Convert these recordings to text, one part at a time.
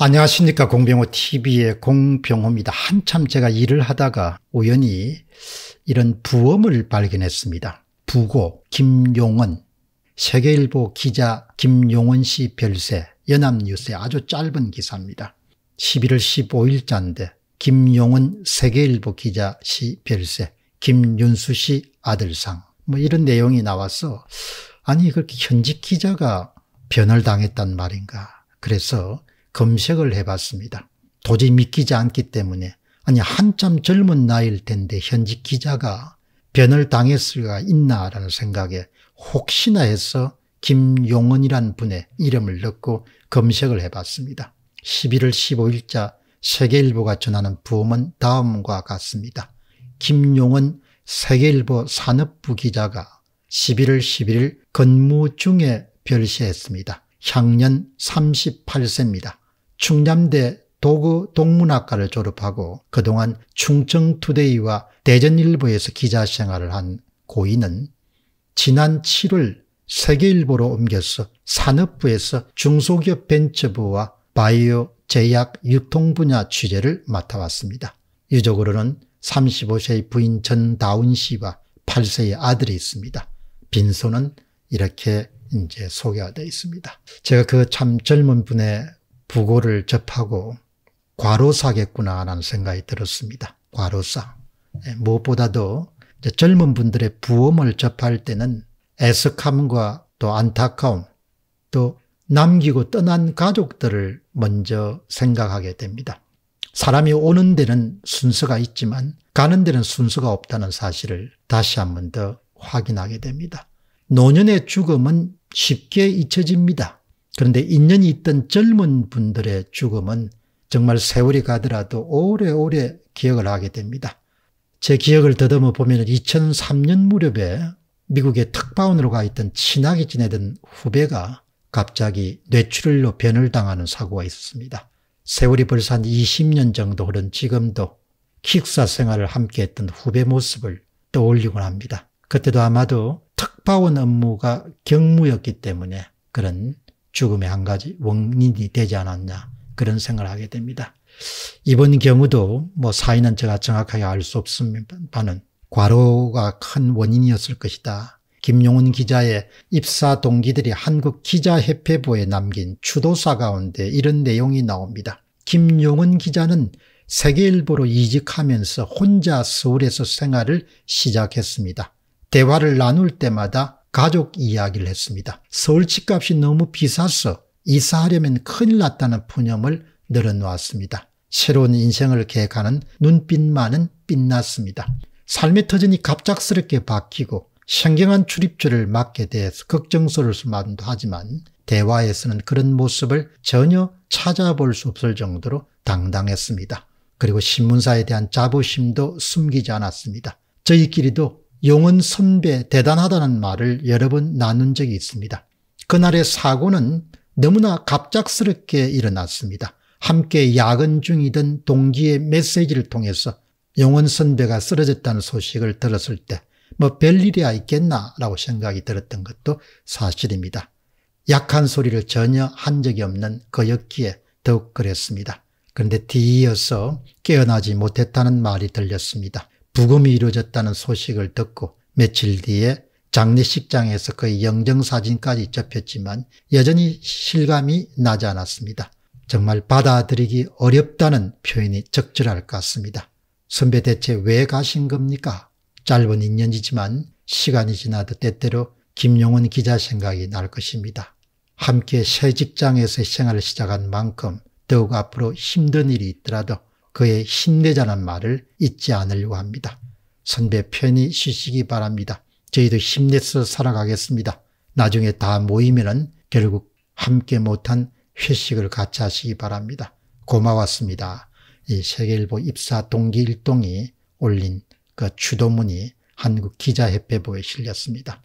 안녕하십니까 공병호 TV의 공병호입니다. 한참 제가 일을 하다가 우연히 이런 부엄을 발견했습니다. 부고 김용원 세계일보 기자 김용원 씨 별세 연합뉴스의 아주 짧은 기사입니다. 11월 15일자인데 김용원 세계일보 기자 씨 별세 김윤수 씨 아들상 뭐 이런 내용이 나와서 아니 그렇게 현직 기자가 변을 당했단 말인가 그래서 검색을 해봤습니다. 도저히 믿기지 않기 때문에 아니 한참 젊은 나이일 텐데 현직 기자가 변을 당했을 리가 있나라는 생각에 혹시나 해서 김용은이란 분의 이름을 넣고 검색을 해봤습니다. 11월 15일자 세계일보가 전하는 부음은 다음과 같습니다. 김용은 세계일보 산업부 기자가 11월 11일 근무 중에 별시했습니다. 향년 38세입니다. 충남대 도구 동문학과를 졸업하고 그동안 충청투데이와 대전일보에서 기자 생활을 한 고인은 지난 7월 세계일보로 옮겨서 산업부에서 중소기업 벤처부와 바이오 제약 유통 분야 취재를 맡아왔습니다. 유족으로는 35세의 부인 전다운 씨와 8세의 아들이 있습니다. 빈소는 이렇게 이제 소개가 되어 있습니다. 제가 그 참 젊은 분의 부고를 접하고 과로사겠구나하는 생각이 들었습니다. 과로사. 예, 무엇보다도 젊은 분들의 부엄을 접할 때는 애석함과 또 안타까움 또 남기고 떠난 가족들을 먼저 생각하게 됩니다. 사람이 오는 데는 순서가 있지만 가는 데는 순서가 없다는 사실을 다시 한 번 더 확인하게 됩니다. 노년의 죽음은 쉽게 잊혀집니다. 그런데 인연이 있던 젊은 분들의 죽음은 정말 세월이 가더라도 오래오래 기억을 하게 됩니다. 제 기억을 더듬어 보면 2003년 무렵에 미국의 특파원으로 가 있던 친하게 지내던 후배가 갑자기 뇌출혈로 변을 당하는 사고가 있었습니다. 세월이 벌써 한 20년 정도 흐른 지금도 킥사 생활을 함께했던 후배 모습을 떠올리곤 합니다. 그때도 아마도 특파원 업무가 경무였기 때문에 그런 죽음의 한 가지 원인이 되지 않았냐 그런 생각을 하게 됩니다. 이번 경우도 뭐 사인은 제가 정확하게 알 수 없습니다만은 과로가 큰 원인이었을 것이다. 김용훈 기자의 입사 동기들이 한국 기자협회부에 남긴 추도사 가운데 이런 내용이 나옵니다. 김용훈 기자는 세계일보로 이직하면서 혼자 서울에서 생활을 시작했습니다. 대화를 나눌 때마다 가족 이야기를 했습니다. 서울 집값이 너무 비싸서 이사하려면 큰일 났다는 푸념을 늘어놓았습니다. 새로운 인생을 계획하는 눈빛만은 빛났습니다. 삶의 터전이 갑작스럽게 바뀌고 생경한 출입처를 맡게 돼서 걱정스러울 수만도 하지만 대화에서는 그런 모습을 전혀 찾아볼 수 없을 정도로 당당했습니다. 그리고 신문사에 대한 자부심도 숨기지 않았습니다. 저희끼리도 용은 선배 대단하다는 말을 여러 번 나눈 적이 있습니다. 그날의 사고는 너무나 갑작스럽게 일어났습니다. 함께 야근 중이던 동기의 메시지를 통해서 용원 선배가 쓰러졌다는 소식을 들었을 때 뭐 별일이야 있겠나라고 생각이 들었던 것도 사실입니다. 약한 소리를 전혀 한 적이 없는 그였기에 더욱 그랬습니다. 그런데 뒤이어서 깨어나지 못했다는 말이 들렸습니다. 부검이 이루어졌다는 소식을 듣고 며칠 뒤에 장례식장에서 그의 영정사진까지 접혔지만 여전히 실감이 나지 않았습니다. 정말 받아들이기 어렵다는 표현이 적절할 것 같습니다. 선배 대체 왜 가신 겁니까? 짧은 인연이지만 시간이 지나도 때때로 김용훈 기자 생각이 날 것입니다. 함께 새 직장에서 생활을 시작한 만큼 더욱 앞으로 힘든 일이 있더라도 그의 힘내자는 말을 잊지 않으려고 합니다. 선배 편히 쉬시기 바랍니다. 저희도 힘내서 살아가겠습니다. 나중에 다 모이면은 결국 함께 못한 회식을 같이 하시기 바랍니다. 고마웠습니다. 이 세계일보 입사 동기 일동이 올린 그 주도문이 한국기자협회부에 실렸습니다.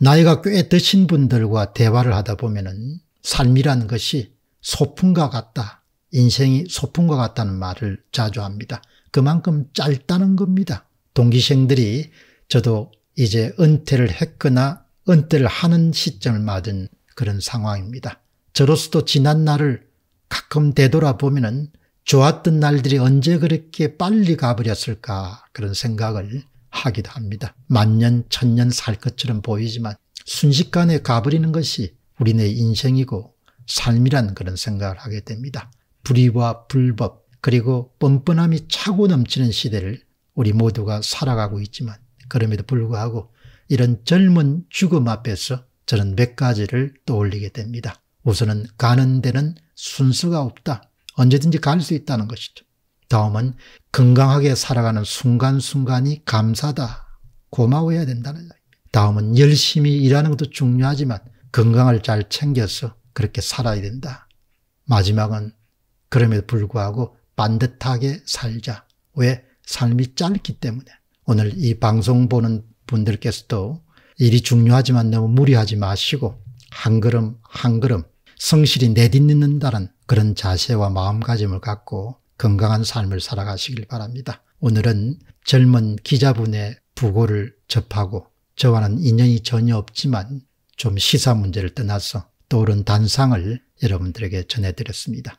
나이가 꽤 드신 분들과 대화를 하다 보면은 삶이라는 것이 소풍과 같다. 인생이 소풍과 같다는 말을 자주 합니다. 그만큼 짧다는 겁니다. 동기생들이 저도 이제 은퇴를 했거나 은퇴를 하는 시점을 맞은 그런 상황입니다. 저로서도 지난 날을 가끔 되돌아보면 은 좋았던 날들이 언제 그렇게 빨리 가버렸을까 그런 생각을 하기도 합니다. 만년 천년 살 것처럼 보이지만 순식간에 가버리는 것이 우리네 인생이고 삶이란 그런 생각을 하게 됩니다. 불의와 불법 그리고 뻔뻔함이 차고 넘치는 시대를 우리 모두가 살아가고 있지만 그럼에도 불구하고 이런 젊은 죽음 앞에서 저는 몇 가지를 떠올리게 됩니다. 우선은 가는 데는 순서가 없다. 언제든지 갈 수 있다는 것이죠. 다음은 건강하게 살아가는 순간순간이 감사다. 고마워해야 된다는 거예요. 다음은 열심히 일하는 것도 중요하지만 건강을 잘 챙겨서 그렇게 살아야 된다. 마지막은 그럼에도 불구하고 반듯하게 살자. 왜? 삶이 짧기 때문에. 오늘 이 방송 보는 분들께서도 일이 중요하지만 너무 무리하지 마시고 한 걸음 한 걸음 성실히 내딛는다는 그런 자세와 마음가짐을 갖고 건강한 삶을 살아가시길 바랍니다. 오늘은 젊은 기자분의 부고를 접하고 저와는 인연이 전혀 없지만 좀 시사 문제를 떠나서 떠오른 단상을 여러분들에게 전해드렸습니다.